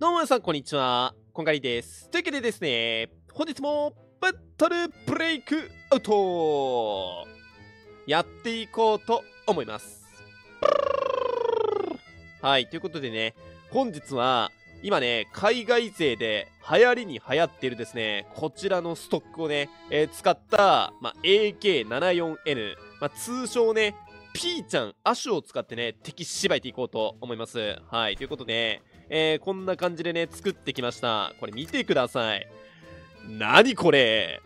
どうも皆さん、こんにちは。こんがりです。というわけでですね、本日もバトルブレイクアウトやっていこうと思います。はい、ということでね、本日は今ね、海外勢で流行りに流行っているですね、こちらのストックをね、えー、使った、ま AK74N、ま通称ね、P ちゃん、アシュを使ってね、敵しばいていこうと思います。はい、ということで、えー、こんな感じでね、作ってきました。これ見てください。なにこれ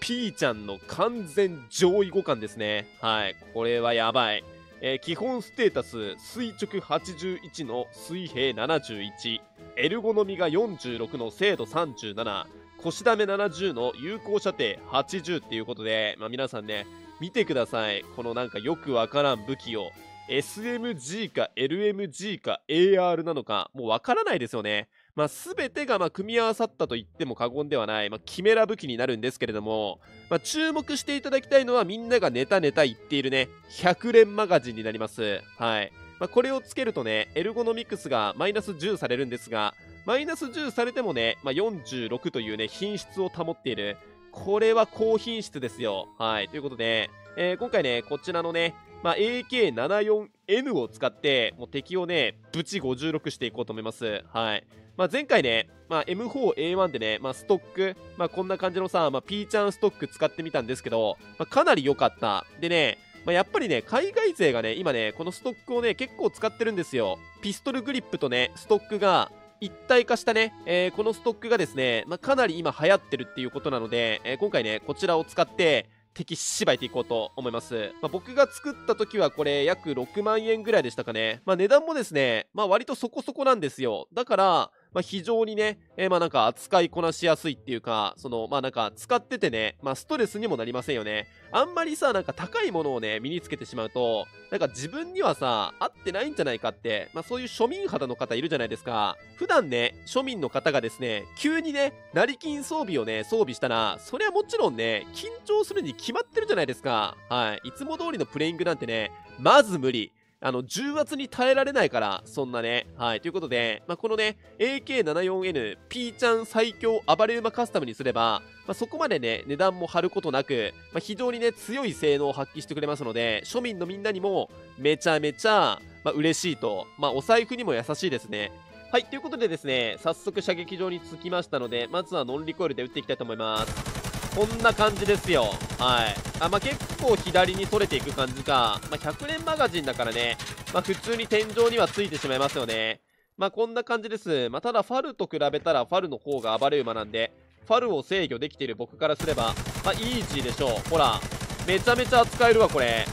ピーちゃんの完全上位互換ですね。はい、これはやばい。えー、基本ステータス垂直81の水平71エルゴノミが46の精度37腰だめ70の有効射程80っていうことで、まあ、皆さんね見てくださいこのなんかよくわからん武器を SMG か LMG か AR なのか、もうわからないですよね。まあ、全てがま組み合わさったと言っても過言ではない、まあ、キメラ武器になるんですけれども、まあ、注目していただきたいのはみんながネタネタ言っているね、100連マガジンになります。はい。まあ、これをつけるとね、エルゴノミクスがマイナス10されるんですが、マイナス10されてもね、まあ、46というね、品質を保っている。これは高品質ですよ。はい。ということで、えー、今回ね、こちらのね、まあ、AK74N を使って、もう敵をね、ぶち56していこうと思います。はい。まあ、前回ね、まあ、M4A1 でね、まあ、ストック、まあ、こんな感じのさ、まあ、P ちゃんストック使ってみたんですけど、まあ、かなり良かった。でね、まあ、やっぱりね、海外勢がね、今ね、このストックをね、結構使ってるんですよ。ピストルグリップとね、ストックが、一体化したね、えー、このストックがですね、まあ、かなり今流行ってるっていうことなので、えー、今回ね、こちらを使って、敵芝居ていこうと思います。まあ、僕が作った時はこれ約6万円ぐらいでしたかね。まあ、値段もですね、まあ、割とそこそこなんですよ。だから、まあ、非常にね、えー、まあなんか扱いこなしやすいっていうか、その、まあなんか使っててね、まあストレスにもなりませんよね。あんまりさ、なんか高いものをね、身につけてしまうと、なんか自分にはさ、合ってないんじゃないかって、まあそういう庶民肌の方いるじゃないですか。普段ね、庶民の方がですね、急にね、成金装備をね、装備したら、それはもちろんね、緊張するに決まってるじゃないですか。はい。いつも通りのプレイングなんてね、まず無理。あの、重圧に耐えられないから、そんなね。はい。ということで、まあ、このね、AK74N、P ちゃん最強暴れ馬カスタムにすれば、まあ、そこまでね、値段も張ることなく、まあ、非常にね、強い性能を発揮してくれますので、庶民のみんなにも、めちゃめちゃ、まあ、嬉しいと、まあ、お財布にも優しいですね。はい、ということでですね、早速射撃場に着きましたので、まずはノンリコイルで撃っていきたいと思います。こんな感じですよ。はい。あ、まあ、結構左に取れていく感じか。まあ、100連マガジンだからね。まあ、普通に天井にはついてしまいますよね。まあ、こんな感じです。まあ、ただファルと比べたらファルの方が暴れ馬なんで、ファルを制御できている僕からすれば、まあ、イージーでしょう。ほら、めちゃめちゃ扱えるわ、これ。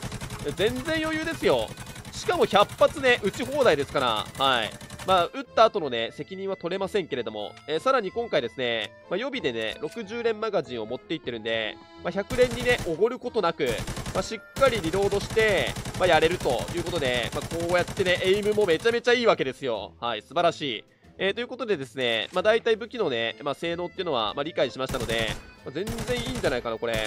全然余裕ですよ。しかも100発ね、打ち放題ですから。はい。まあ、打った後のね、責任は取れませんけれども、えー、さらに今回ですね、まあ、予備でね、60連マガジンを持っていってるんで、まあ、100連にね、おごることなく、まあ、しっかりリロードして、まあ、やれるということで、まあ、こうやってね、エイムもめちゃめちゃいいわけですよ。はい、素晴らしい。えー、ということでですね、まあ、大体武器のね、まあ、性能っていうのは、まあ、理解しましたので、まあ、全然いいんじゃないかな、これ。もう、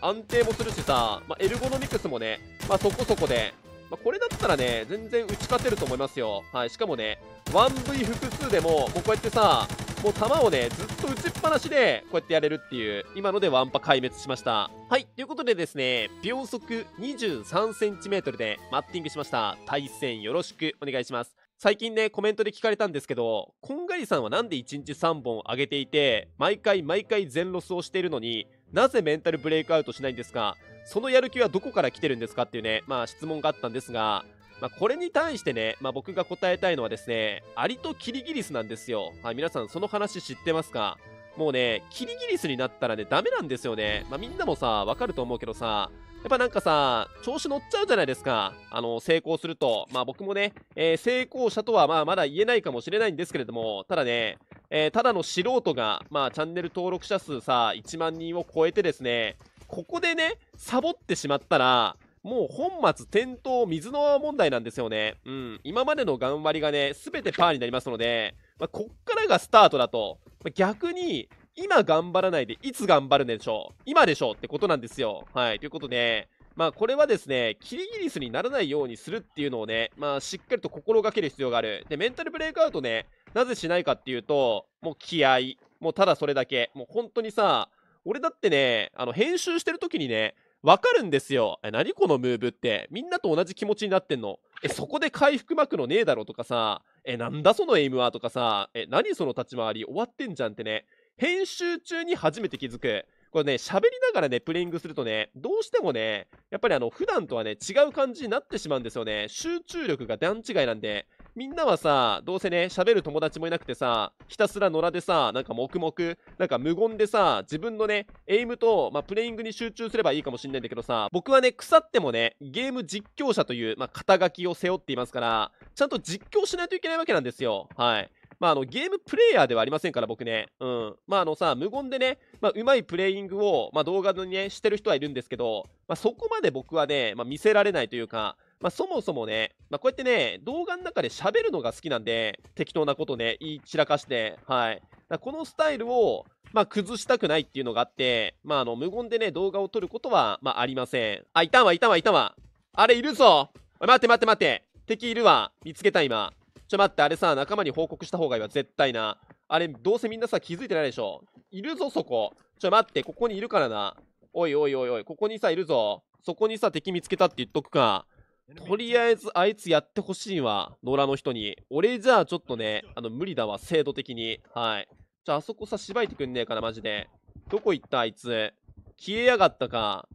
安定もするしさ、まあ、エルゴノミクスもね、まあ、そこそこで、まあ、これだったらね、全然打ち勝てると思いますよ。はい、しかもね、1V 複数でも、こうやってさ、もう弾をね、ずっと打ちっぱなしで、こうやってやれるっていう、今のでワンパ壊滅しました。はい、ということでですね、秒速 23cm でマッティングしました。対戦よろしくお願いします。最近ね、コメントで聞かれたんですけど、こんがりさんはなんで1日3本上げていて、毎回毎回全ロスをしているのに、なぜメンタルブレイクアウトしないんですかそのやる気はどこから来てるんですかっていうね、まあ質問があったんですが、まあ、これに対してね、まあ、僕が答えたいのはですね、アリとキリギリスなんですよ。はい、皆さんその話知ってますかもうね、キリギリスになったらね、ダメなんですよね。まあ、みんなもさ、わかると思うけどさ、やっぱなんかさ、調子乗っちゃうじゃないですか。あの、成功すると。まあ僕もね、えー、成功者とはまあまだ言えないかもしれないんですけれども、ただね、えー、ただの素人が、まあチャンネル登録者数さ、1万人を超えてですね、ここでね、サボってしまったら、もう本末転倒、水の問題なんですよね。うん。今までの頑張りがね、すべてパーになりますので、まあ、こっからがスタートだと、まあ、逆に、今頑張らないで、いつ頑張るんでしょう今でしょってことなんですよ。はい。ということで、まあ、これはですね、キリギリスにならないようにするっていうのをね、まあ、しっかりと心がける必要がある。で、メンタルブレイクアウトね、なぜしないかっていうと、もう気合、もうただそれだけ、もう本当にさ、俺だってね、あの、編集してる時にね、わかるんですよ。え、何このムーブって。みんなと同じ気持ちになってんの。え、そこで回復幕のねえだろとかさ、え、なんだそのエイムはとかさ、え、何その立ち回り終わってんじゃんってね。編集中に初めて気づく。これね、喋りながらね、プレイングするとね、どうしてもね、やっぱりあの、普段とはね、違う感じになってしまうんですよね。集中力が段違いなんで。みんなはさ、どうせね、喋る友達もいなくてさ、ひたすら野良でさ、なんか黙々、なんか無言でさ、自分のね、エイムと、まあ、プレイングに集中すればいいかもしんないんだけどさ、僕はね、腐ってもね、ゲーム実況者という、まあ、肩書きを背負っていますから、ちゃんと実況しないといけないわけなんですよ。はい。まあ、あのゲームプレイヤーではありませんから、僕ね。うん。まあ、あのさ、無言でね、まあ、うまいプレイングを、まあ、動画にね、してる人はいるんですけど、まあ、そこまで僕はね、まあ、見せられないというか、まあ、そもそもね、まあ、こうやってね、動画の中で喋るのが好きなんで、適当なことね、言い散らかして、はい。このスタイルを、まあ、崩したくないっていうのがあって、まあ、あの、無言でね、動画を撮ることは、まあ、ありません。あ、いたんわ、いたんわ、いたんわ。あれ、いるぞ待って待って待って。敵いるわ。見つけた、今。ちょ、待って、あれさ、仲間に報告した方がいいわ、絶対な。あれ、どうせみんなさ、気づいてないでしょ。いるぞ、そこ。ちょ、待って、ここにいるからな。おいおいおいおい、ここにさ、いるぞ。そこにさ、敵見つけたって言っとくか。とりあえずあいつやってほしいわ、野良の人に。俺じゃあちょっとね、あの、無理だわ、制度的に。はい。じゃああそこさ、しばいてくんねえかな、マジで。どこ行った、あいつ。消えやがったか。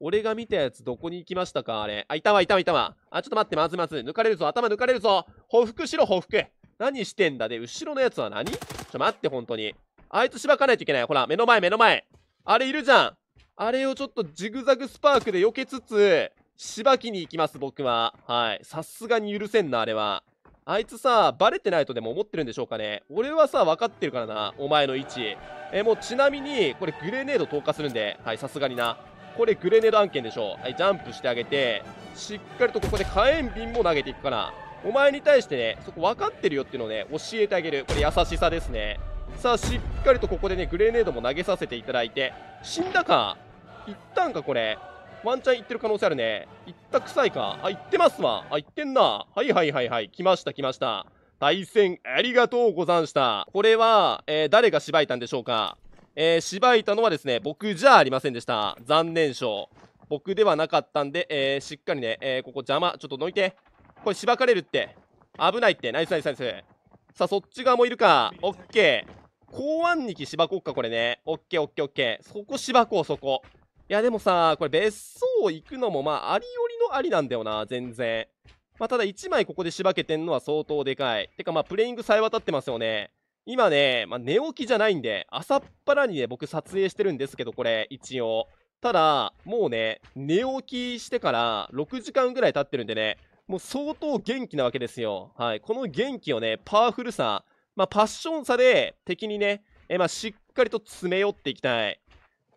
俺が見たやつどこに行きましたかあれ。あ、いたわ、いたわ、いたわ。あ、ちょっと待って、まずまず。抜かれるぞ、頭抜かれるぞ。報復しろ、報復。何してんだで、後ろのやつは何ちょ、待って、本当に。あいつしばかないといけない。ほら、目の前、目の前。あれいるじゃん。あれをちょっとジグザグスパークで避けつつ、しばきに行きます、僕は。はい。さすがに許せんな、あれは。あいつさ、バレてないとでも思ってるんでしょうかね。俺はさ、分かってるからな、お前の位置。えもうちなみに、これグレネード投下するんで、はい、さすがにな。これグレネード案件でしょう。はい、ジャンプしてあげて、しっかりとここで火炎瓶も投げていくから。お前に対してね、そこ分かってるよっていうのをね、教えてあげる。これ優しさですね。さあ、しっかりとここでね、グレネードも投げさせていただいて。死んだかったんか、これ。ワンチャン行ってる可能性あるね。行った臭いか。あ、行ってますわ。あ、行ってんな。はいはいはいはい。来ました来ました。対戦ありがとうござんした。これは、えー、誰がしばいたんでしょうか。えー、しばいたのはですね、僕じゃありませんでした。残念賞。僕ではなかったんで、えー、しっかりね、えー、ここ邪魔。ちょっとどいて。これしばかれるって。危ないって。ナイスナイスナイス。さあ、そっち側もいるか。オッケー。公安にき芝こっか、これね。オッケーオッケーオッケー。そこ芝こう、そこ。いや、でもさ、これ別荘行くのも、まあ、ありよりのありなんだよな、全然。まあ、ただ1枚ここでしばけてんのは相当でかい。てか、まあ、プレイングさえ渡ってますよね。今ね、まあ、寝起きじゃないんで、朝っぱらにね、僕撮影してるんですけど、これ、一応。ただ、もうね、寝起きしてから6時間ぐらい経ってるんでね、もう相当元気なわけですよ。はい。この元気をね、パワフルさ、まあ、パッションさで敵にね、えまあ、しっかりと詰め寄っていきたい。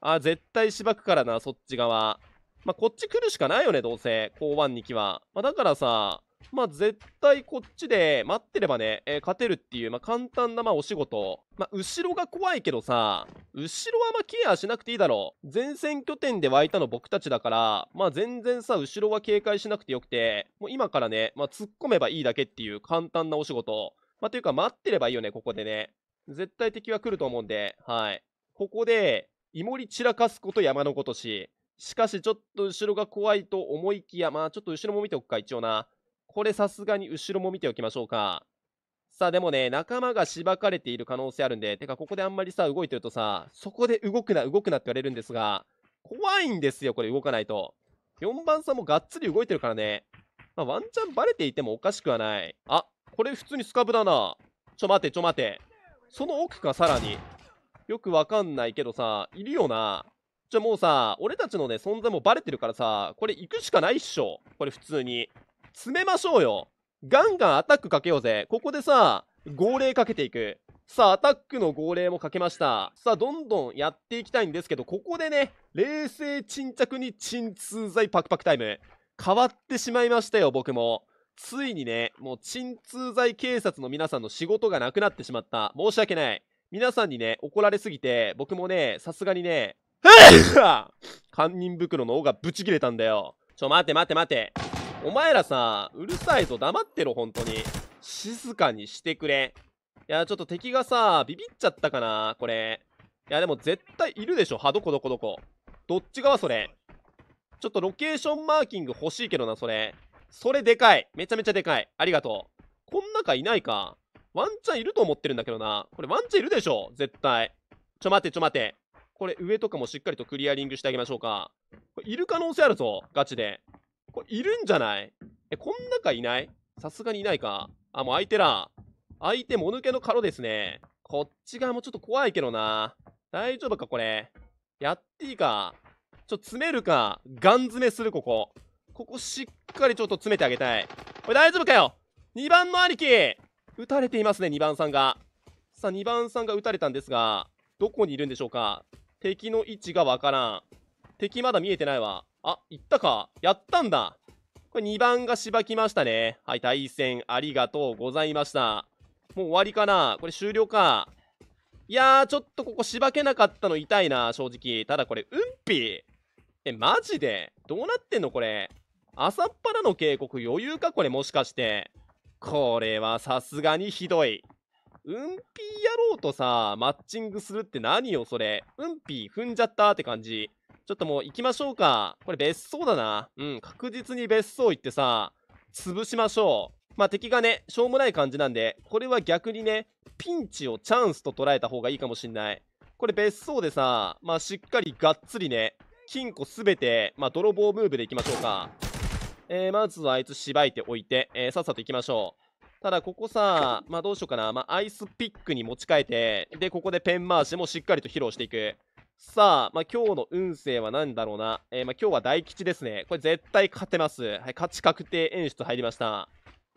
あ、絶対しばくからな、そっち側。まあ、こっち来るしかないよね、どうせ。後腕2機は。まあ、だからさ、まあ、絶対こっちで待ってればね、えー、勝てるっていう、まあ、簡単な、まあ、お仕事。まあ、後ろが怖いけどさ、後ろはまあ、ケアしなくていいだろう。前線拠点で湧いたの僕たちだから、まあ、全然さ、後ろは警戒しなくてよくて、もう今からね、まあ、突っ込めばいいだけっていう簡単なお仕事。まあ、というか、待ってればいいよね、ここでね。絶対敵は来ると思うんで、はい。ここで、イモリ散らかすこと山のことし。しかしちょっと後ろが怖いと思いきや、まあちょっと後ろも見ておくか、一応な。これさすがに後ろも見ておきましょうか。さあでもね、仲間がしばかれている可能性あるんで、てかここであんまりさ、動いてるとさ、そこで動くな、動くなって言われるんですが、怖いんですよ、これ動かないと。4番さんもがっつり動いてるからね。まあ、ワンチャンバレていてもおかしくはない。あ、これ普通にスカブだな。ちょ待て、ちょ待て。その奥か、さらに。よくわかんないけどさ、いるよな。じゃあもうさ、俺たちのね、存在もバレてるからさ、これ行くしかないっしょ。これ普通に。詰めましょうよ。ガンガンアタックかけようぜ。ここでさ、号令かけていく。さあ、アタックの号令もかけました。さあ、どんどんやっていきたいんですけど、ここでね、冷静沈着に鎮痛剤パクパクタイム。変わってしまいましたよ、僕も。ついにね、もう鎮痛剤警察の皆さんの仕事がなくなってしまった。申し訳ない。皆さんにね、怒られすぎて、僕もね、さすがにね、堪人袋の尾がブチ切れたんだよ。ちょ、待て待て待て。お前らさ、うるさいぞ、黙ってろ、本当に。静かにしてくれ。いや、ちょっと敵がさ、ビビっちゃったかな、これ。いや、でも絶対いるでしょ。は、どこどこどこ。どっち側、それ。ちょっとロケーションマーキング欲しいけどな、それ。それでかい。めちゃめちゃでかい。ありがとう。こん中いないか。ワンチャンいると思ってるんだけどな。これワンチャンいるでしょ絶対。ちょ待てちょ待て。これ上とかもしっかりとクリアリングしてあげましょうか。これいる可能性あるぞ。ガチで。これいるんじゃないえ、こん中いないさすがにいないか。あ、もう相手ら。相手もぬけのカロですね。こっち側もちょっと怖いけどな。大丈夫かこれ。やっていいか。ちょ、詰めるか。ガン詰めする、ここ。ここしっかりちょっと詰めてあげたい。これ大丈夫かよ ?2 番の兄貴撃たれていますね、2番さんが。さあ、2番さんが撃たれたんですが、どこにいるんでしょうか。敵の位置がわからん。敵まだ見えてないわ。あ、行ったか。やったんだ。これ2番がしばきましたね。はい、対戦ありがとうございました。もう終わりかなこれ終了か。いやー、ちょっとここしばけなかったの痛いな、正直。ただこれ、うんぴえ、マジでどうなってんのこれ。朝っぱらの警告余裕かこれもしかして。これはさすがにひどい。うんぴー野郎とさ、マッチングするって何よ、それ。うんぴー踏んじゃったって感じ。ちょっともう行きましょうか。これ別荘だな。うん、確実に別荘行ってさ、潰しましょう。まあ、敵がね、しょうもない感じなんで、これは逆にね、ピンチをチャンスと捉えた方がいいかもしんない。これ別荘でさ、まあ、しっかりがっつりね、金庫すべて、まあ、泥棒ムーブでいきましょうか。えー、マはあいつしばいておいて、えー、さっさと行きましょう。ただここさ、まあどうしようかな。まあアイスピックに持ち替えて、で、ここでペン回しもしっかりと披露していく。さあ、まあ今日の運勢は何だろうな。えー、まあ今日は大吉ですね。これ絶対勝てます。はい、勝ち確定演出入りました。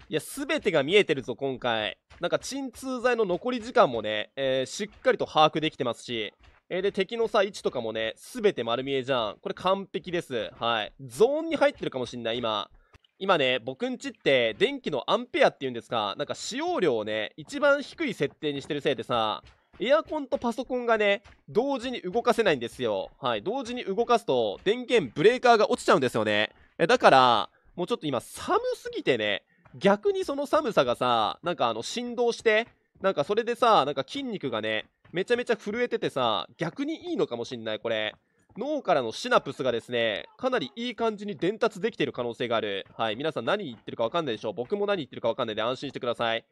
いや、すべてが見えてるぞ、今回。なんか鎮痛剤の残り時間もね、えー、しっかりと把握できてますし、えで、敵のさ、位置とかもね、すべて丸見えじゃん。これ完璧です。はい。ゾーンに入ってるかもしんない、今。今ね、僕んちって、電気のアンペアっていうんですか、なんか使用量をね、一番低い設定にしてるせいでさ、エアコンとパソコンがね、同時に動かせないんですよ。はい。同時に動かすと、電源ブレーカーが落ちちゃうんですよね。えだから、もうちょっと今寒すぎてね、逆にその寒さがさ、なんかあの振動して、なんかそれでさ、なんか筋肉がね、めちゃめちゃ震えててさ、逆にいいのかもしんない、これ。脳からのシナプスがですね、かなりいい感じに伝達できてる可能性がある。はい、皆さん何言ってるかわかんないでしょ僕も何言ってるかわかんないで安心してください。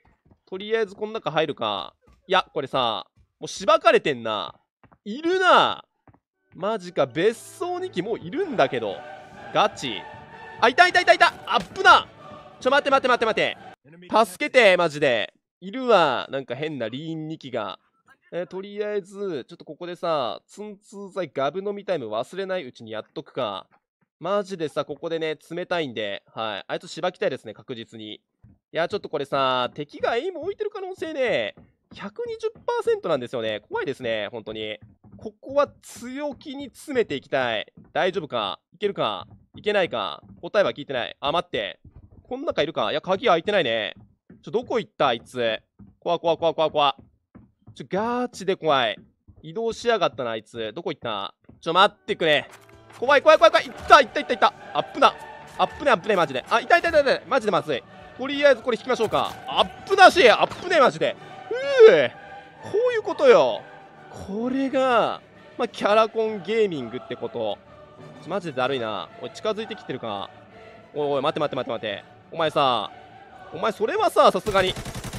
とりあえずこの中入るか。いや、これさ、もうしばかれてんな。いるな。マジか、別荘2機もういるんだけど。ガチ。あ、いたいたいたいたあっぶなちょ、待って待って待って待って。助けて、マジで。いるわ。なんか変なリーン2機が。えー、とりあえず、ちょっとここでさ、ツンツー剤ガブ飲みタイム忘れないうちにやっとくか。マジでさ、ここでね、冷たいんで、はい。あいつしばきたいですね、確実に。いや、ちょっとこれさ、敵がエイム置いてる可能性ね、120%なんですよね。怖いですね、本当に。ここは強気に詰めていきたい。大丈夫かいけるかいけないか答えは聞いてない。あ、待って。こん中いるかいや、鍵開いてないね。ちょ、どこ行ったあいつ。怖怖怖怖怖。ちょ、ガチで怖い。移動しやがったな、あいつ。どこ行ったちょ、待ってくれ。怖い、怖い、怖い、怖い。いった、いった、いった、いった。あっプな。あっプね、あっプね、マジで。あ、いた、いた、いた、いた。マジでまずい。とりあえずこれ引きましょうか。アップなし。アップね、マジで。うぅ。こういうことよ。これが、まあ、キャラコンゲーミングってこと。ちマジでだるいな。おい、近づいてきてるか。おいおい、待て待て待て待て。お前さ、お前それはさ、さすがに。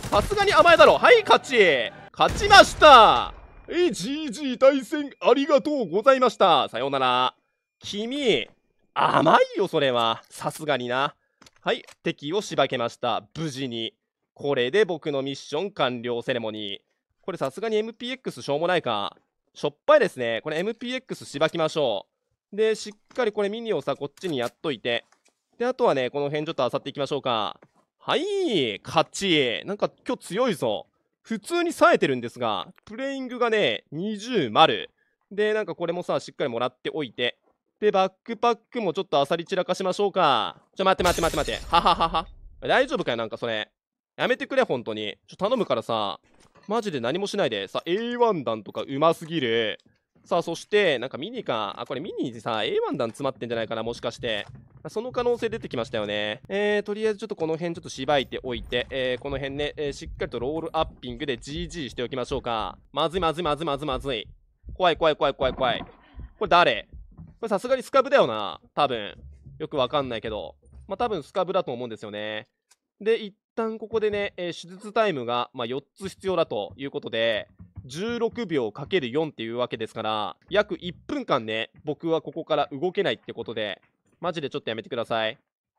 さすがに甘えだろ。はい、勝ち。勝ちましたえ、GG 対戦ありがとうございました。さようなら。君、甘いよ、それは。さすがにな。はい、敵をしばけました。無事に。これで僕のミッション完了セレモニー。これさすがに MPX しょうもないか。しょっぱいですね。これ MPX しばきましょう。で、しっかりこれミニをさ、こっちにやっといて。で、あとはね、この辺ちょっと漁っていきましょうか。はい、勝ち。なんか今日強いぞ。普通に冴えてるんですが、プレイングがね、20丸。で、なんかこれもさ、しっかりもらっておいて。で、バックパックもちょっとあさり散らかしましょうか。ちょ、待って待って待って待って。はははは。大丈夫かよ、なんかそれ。やめてくれ、本当に。ちょ、頼むからさ。マジで何もしないで。さ、A1 弾とかうますぎる。さあ、そして、なんかミニか。あ、これミニにさ、A1 弾詰まってんじゃないかな、もしかして。その可能性出てきましたよね。えー、とりあえずちょっとこの辺ちょっとしばいておいて、えー、この辺ね、えー、しっかりとロールアッピングで GG しておきましょうか。まずいまずいまずいまずいまずい。怖い怖い怖い怖い怖い。これ誰これさすがにスカブだよな。多分。よくわかんないけど。まあ、多分スカブだと思うんですよね。で、一旦ここでね、えー、手術タイムが、まあ、4つ必要だということで、16秒かける4っていうわけですから、約1分間ね、僕はここから動けないってことで、マジでちょっとやめてください。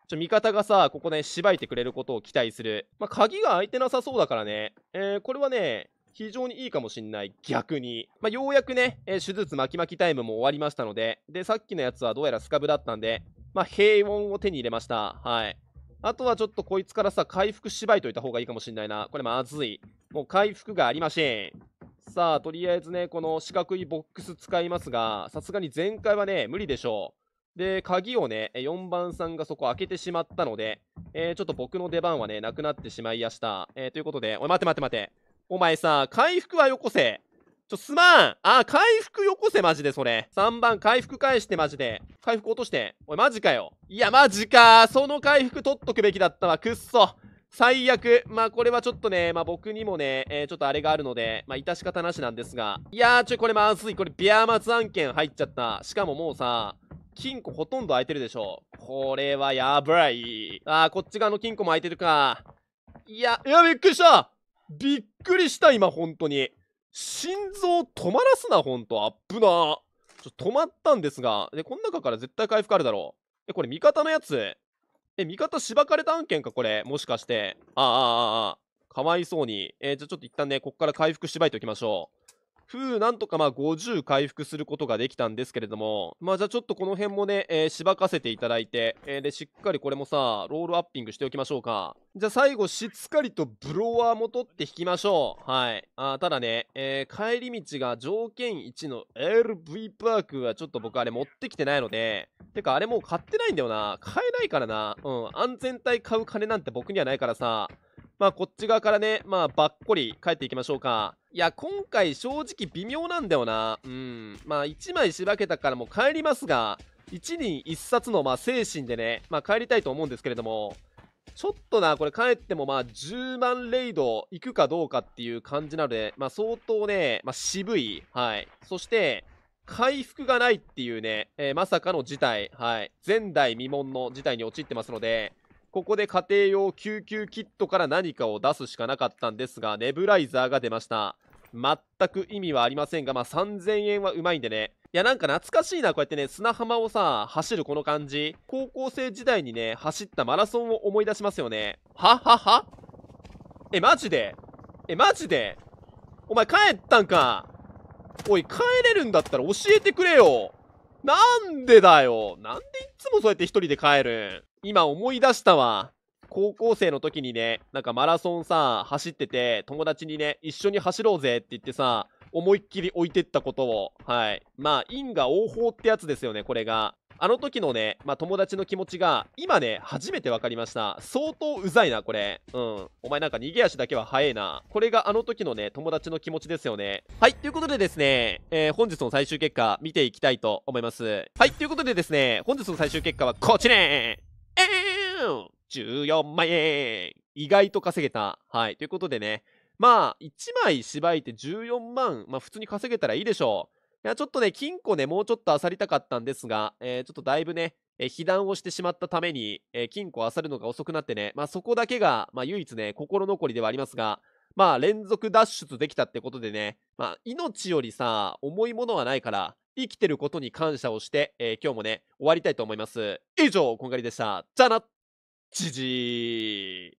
ちょ、味方がさ、ここね、しばいてくれることを期待する。まあ、鍵が開いてなさそうだからね。えー、これはね、非常にいいかもしんない。逆に。まあ、ようやくね、えー、手術巻き巻きタイムも終わりましたので、で、さっきのやつはどうやらスカブだったんで、まあ、平穏を手に入れました。はい。あとはちょっとこいつからさ、回復しばいといた方がいいかもしんないな。これまずい。もう回復がありましん。さあ、とりあえずね、この四角いボックス使いますが、さすがに前回はね、無理でしょう。で、鍵をね、4番さんがそこ開けてしまったので、えー、ちょっと僕の出番はね、なくなってしまいやした。えー、ということで、おい、待って待って待って。お前さ、回復はよこせ。ちょ、すまんあ、回復よこせ、マジで、それ。3番、回復返して、マジで。回復落として。おい、マジかよ。いや、マジかその回復取っとくべきだったわ。くっそ。最悪。まあ、これはちょっとね、まあ、僕にもね、えー、ちょっとあれがあるので、まあ、致し方なしなんですが。いやー、ちょ、これまずい。これ、ビアマツ案件入っちゃった。しかももうさ、金庫ほとんど開いてるでしょ。これはやばい。あー、こっち側の金庫も開いてるか。いや、いや、びっくりしたびっくりした、今、本当に。心臓止まらすな、ほんと。アップな。ちょ、止まったんですが。で、この中から絶対回復あるだろう。え、これ味方のやつ、え、味方しばかれた案件か、これ。もしかして。ああ、ああ、ああ。かわいそうに。えー、じゃあちょっと一旦ね、こっから回復しばいておきましょう。ふう、なんとかまあ50回復することができたんですけれども、まあじゃあちょっとこの辺もね、えー、しばかせていただいて、えー、で、しっかりこれもさ、ロールアッピングしておきましょうか。じゃあ最後、しっかりとブロワーも取って引きましょう。はい。あただね、えー、帰り道が条件1の LV パークはちょっと僕あれ持ってきてないので、てかあれもう買ってないんだよな。買えないからな。うん。安全帯買う金なんて僕にはないからさ。まあ、こっち側からね、まあ、ばっこり帰っていきましょうか。いや、今回正直微妙なんだよな。うん。まあ、1枚しばけたからもう帰りますが、1人1冊の、まあ、精神でね、まあ、帰りたいと思うんですけれども、ちょっとな、これ帰ってもまあ10万レイド行くかどうかっていう感じなので、まあ相当ね、まあ渋い。はい。そして、回復がないっていうね、えー、まさかの事態。はい。前代未聞の事態に陥ってますので、ここで家庭用救急キットから何かを出すしかなかったんですが、ネブライザーが出ました。全く意味はありませんが、まあ、3000円はうまいんでね。いや、なんか懐かしいな、こうやってね、砂浜をさ、走るこの感じ。高校生時代にね、走ったマラソンを思い出しますよね。はははえ、マジでえ、マジでお前帰ったんかおい、帰れるんだったら教えてくれよなんでだよなんでいつもそうやって一人で帰る今思い出したわ。高校生の時にね、なんかマラソンさ、走ってて、友達にね、一緒に走ろうぜって言ってさ、思いっきり置いてったことを、はい。まあ、因果応報ってやつですよね、これが。あの時のね、まあ、友達の気持ちが、今ね、初めて分かりました。相当うざいな、これ。うん。お前なんか逃げ足だけは早いな。これがあの時のね、友達の気持ちですよね。はい、ということでですね、えー、本日の最終結果、見ていきたいと思います。はい、ということでですね、本日の最終結果はこちら14万円意外と稼げた。はい。ということでね、まあ、1枚しばいて14万、まあ普通に稼げたらいいでしょう。いや、ちょっとね、金庫ね、もうちょっと漁りたかったんですが、えー、ちょっとだいぶね、え被弾をしてしまったために、えー、金庫漁るのが遅くなってね、まあそこだけが、まあ唯一ね、心残りではありますが、まあ連続脱出できたってことでね、まあ命よりさ、重いものはないから、生きてることに感謝をして、えー、今日もね、終わりたいと思います。以上、こんがりでした。じゃあなじじい。